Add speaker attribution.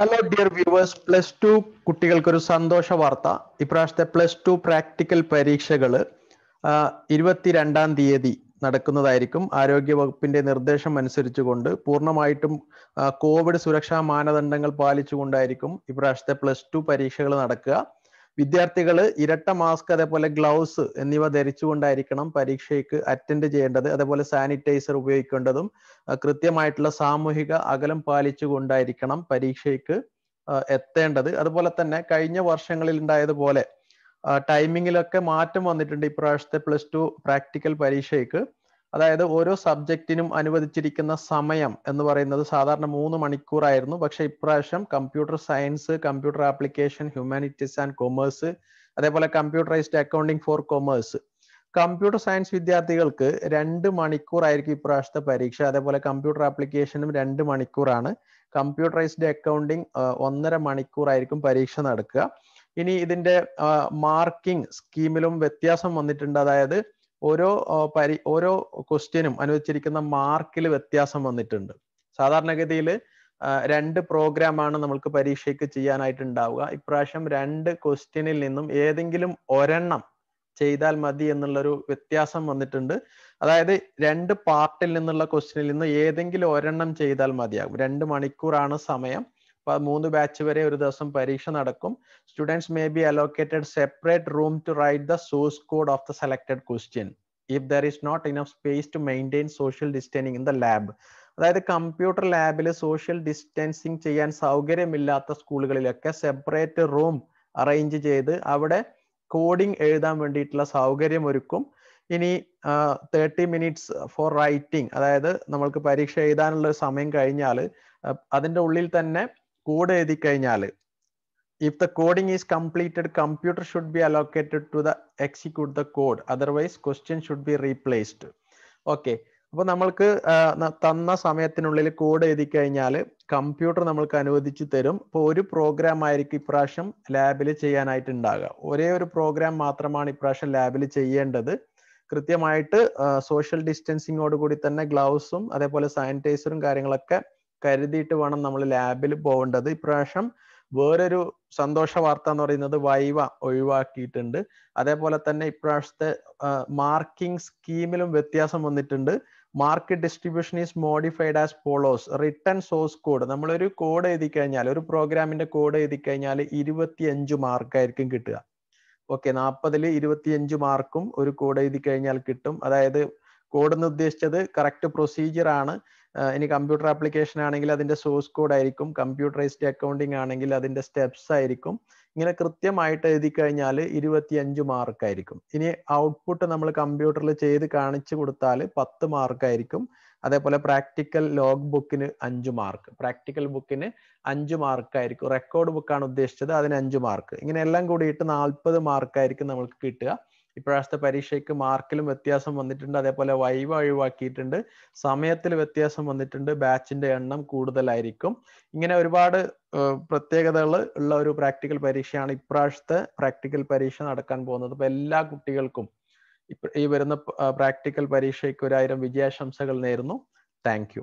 Speaker 1: hello dear viewers plus two കുട്ടികൾക്കൊരു സന്തോഷ വാർത്ത ഇപ്രാവശ്യത്തെ പ്ലസ് ടു പ്രാക്ടിക്കൽ പരീക്ഷകൾ ഇരുപത്തിരണ്ടാം തീയതി നടക്കുന്നതായിരിക്കും ആരോഗ്യ വകുപ്പിന്റെ നിർദ്ദേശം അനുസരിച്ചുകൊണ്ട് പൂർണ്ണമായിട്ടും കോവിഡ് സുരക്ഷാ മാനദണ്ഡങ്ങൾ പാലിച്ചുകൊണ്ടായിരിക്കും ഇപ്രാവശ്യത്തെ പ്ലസ് ടു പരീക്ഷകൾ നടക്കുക വിദ്യാർത്ഥികൾ ഇരട്ട മാസ്ക് അതേപോലെ ഗ്ലൗസ് എന്നിവ ധരിച്ചുകൊണ്ടായിരിക്കണം പരീക്ഷയ്ക്ക് അറ്റൻഡ് ചെയ്യേണ്ടത് അതേപോലെ സാനിറ്റൈസർ ഉപയോഗിക്കേണ്ടതും കൃത്യമായിട്ടുള്ള സാമൂഹിക അകലം പാലിച്ചുകൊണ്ടായിരിക്കണം പരീക്ഷയ്ക്ക് എത്തേണ്ടത് അതുപോലെ തന്നെ കഴിഞ്ഞ വർഷങ്ങളിൽ ഉണ്ടായതുപോലെ ടൈമിങ്ങിലൊക്കെ മാറ്റം വന്നിട്ടുണ്ട് ഇപ്രാവശ്യത്തെ പ്ലസ് ടു പ്രാക്ടിക്കൽ പരീക്ഷയ്ക്ക് അതായത് ഓരോ സബ്ജക്റ്റിനും അനുവദിച്ചിരിക്കുന്ന സമയം എന്ന് പറയുന്നത് സാധാരണ മൂന്ന് മണിക്കൂറായിരുന്നു പക്ഷേ ഇപ്രാവശ്യം computer science computer application humanities and commerce അതേപോലെ computerized accounting for commerce computer science വിദ്യാർത്ഥികൾക്ക് രണ്ട് മണിക്കൂറായിരിക്കും ഇപ്രാവശ്യത്തെ പരീക്ഷ അതേപോലെ കമ്പ്യൂട്ടർ ആപ്ലിക്കേഷനും രണ്ട് മണിക്കൂറാണ് കമ്പ്യൂട്ടറൈസ്ഡ് അക്കൗണ്ടിങ് ഒന്നര മണിക്കൂറായിരിക്കും പരീക്ഷ നടക്കുക ഇനി ഇതിന്റെ മാർക്കിംഗ് സ്കീമിലും വ്യത്യാസം വന്നിട്ടുണ്ട് അതായത് ഓരോ പരി ഓരോ ക്വസ്റ്റ്യനും അനുവദിച്ചിരിക്കുന്ന മാർക്കിൽ വ്യത്യാസം വന്നിട്ടുണ്ട് സാധാരണഗതിയിൽ രണ്ട് പ്രോഗ്രാമാണ് നമ്മൾക്ക് പരീക്ഷയ്ക്ക് ചെയ്യാനായിട്ട് ഉണ്ടാവുക ഇപ്രാവശ്യം രണ്ട് ക്വസ്റ്റ്യനിൽ നിന്നും ഏതെങ്കിലും ഒരെണ്ണം ചെയ്താൽ മതി എന്നുള്ളൊരു വ്യത്യാസം വന്നിട്ടുണ്ട് അതായത് രണ്ട് പാർട്ടിൽ നിന്നുള്ള ക്വസ്റ്റ്യനിൽ നിന്ന് ഏതെങ്കിലും ഒരെണ്ണം ചെയ്താൽ മതിയാകും രണ്ട് മണിക്കൂറാണ് സമയം മൂന്ന് ബാച്ച് വരെ ഒരു ദിവസം പരീക്ഷ നടക്കും students may be allocated separate room to write the source code of the selected question if there is not enough space to maintain social distancing in the lab അതായത് കമ്പ്യൂട്ടർ ലാബിൽ സോഷ്യൽ ഡിസ്റ്റൻസിങ് ചെയ്യാൻ സൗകര്യമില്ലാത്ത സ്കൂളുകളിലൊക്കെ separate room arrange ചെയ്ത് അവിടെ coding എഴുതാൻ വേണ്ടിയിട്ടുള്ള സൗകര്യം ഒരുക്കും ഇനി തേർട്ടി മിനിറ്റ്സ് ഫോർ റൈറ്റിംഗ് അതായത് നമ്മൾക്ക് പരീക്ഷ എഴുതാനുള്ള സമയം കഴിഞ്ഞാൽ അതിൻ്റെ ഉള്ളിൽ തന്നെ കോഡ് എഴുതി കഴിഞ്ഞാൽ if the coding is completed computer should be allocated to the execute the code otherwise question should be replaced okay അപ്പൊ നമ്മൾക്ക് തന്ന സമയത്തിനുള്ളിൽ കോഡ് എഴുതി കഴിഞ്ഞാൽ കമ്പ്യൂട്ടർ നമ്മൾക്ക് അനുവദിച്ചു തരും ഇപ്പോൾ ഒരു പ്രോഗ്രാം ആയിരിക്കും ഇപ്രാവശ്യം ലാബിൽ ചെയ്യാനായിട്ട് ഉണ്ടാകുക ഒരേ ഒരു പ്രോഗ്രാം മാത്രമാണ് ഇപ്രാവശ്യം ലാബിൽ ചെയ്യേണ്ടത് കൃത്യമായിട്ട് സോഷ്യൽ ഡിസ്റ്റൻസിങ്ങോട് കൂടി തന്നെ ഗ്ലൗസും അതേപോലെ സാനിറ്റൈസറും കാര്യങ്ങളൊക്കെ കരുതിയിട്ട് വേണം നമ്മൾ ലാബിൽ പോകേണ്ടത് ഇപ്രാവശ്യം വേറൊരു സന്തോഷ വാർത്ത എന്ന് പറയുന്നത് വൈവ ഒഴിവാക്കിയിട്ടുണ്ട് അതേപോലെ തന്നെ ഇപ്രാവശ്യത്തെ മാർക്കിംഗ് സ്കീമിലും വ്യത്യാസം വന്നിട്ടുണ്ട് mark distribution is modified as follows written source code നമ്മളൊരു കോഡ് എഴുതി കഴിഞ്ഞാൽ ഒരു പ്രോഗ്രാമിന്റെ കോഡ് എഴുതി കഴിഞ്ഞാൽ ഇരുപത്തിയഞ്ച് മാർക്കായിരിക്കും കിട്ടുക ഓക്കെ നാൽപ്പതിൽ ഇരുപത്തിയഞ്ച് മാർക്കും ഒരു കോഡ് എഴുതി കഴിഞ്ഞാൽ കിട്ടും അതായത് കോഡ് എന്ന് ഉദ്ദേശിച്ചത് കറക്റ്റ് പ്രൊസീജിയർ ആണ് ഇനി കമ്പ്യൂട്ടർ ആപ്ലിക്കേഷൻ ആണെങ്കിൽ അതിന്റെ സോഴ്സ് കോഡ് ആയിരിക്കും കമ്പ്യൂട്ടറൈസ്ഡ് അക്കൗണ്ടിങ് ആണെങ്കിൽ അതിന്റെ സ്റ്റെപ്സ് ആയിരിക്കും ഇങ്ങനെ കൃത്യമായിട്ട് എഴുതി കഴിഞ്ഞാൽ ഇരുപത്തിയഞ്ച് മാർക്കായിരിക്കും ഇനി ഔട്ട്പുട്ട് നമ്മൾ കമ്പ്യൂട്ടറിൽ ചെയ്ത് കാണിച്ചു കൊടുത്താൽ പത്ത് മാർക്കായിരിക്കും അതേപോലെ പ്രാക്ടിക്കൽ ലോഗ് ബുക്കിന് അഞ്ച് മാർക്ക് പ്രാക്ടിക്കൽ ബുക്കിന് അഞ്ച് മാർക്കായിരിക്കും റെക്കോർഡ് ബുക്കാണ് ഉദ്ദേശിച്ചത് അതിന് അഞ്ച് മാർക്ക് ഇങ്ങനെ എല്ലാം കൂടിയിട്ട് നാൽപ്പത് മാർക്കായിരിക്കും നമുക്ക് കിട്ടുക ഇപ്പോഴത്തെ പരീക്ഷയ്ക്ക് മാർക്കിലും വ്യത്യാസം വന്നിട്ടുണ്ട് അതേപോലെ വൈവ ഒഴിവാക്കിയിട്ടുണ്ട് സമയത്തിൽ വ്യത്യാസം വന്നിട്ടുണ്ട് ബാച്ചിന്റെ എണ്ണം കൂടുതലായിരിക്കും ഇങ്ങനെ ഒരുപാട് പ്രത്യേകതകൾ ഉള്ള ഒരു പ്രാക്ടിക്കൽ പരീക്ഷയാണ് ഇപ്രാവശ്യത്തെ പ്രാക്ടിക്കൽ പരീക്ഷ നടക്കാൻ പോകുന്നത് അപ്പൊ എല്ലാ കുട്ടികൾക്കും ഈ വരുന്ന പ്രാക്ടിക്കൽ പരീക്ഷയ്ക്ക് ഒരായിരം വിജയാശംസകൾ നേരുന്നു താങ്ക്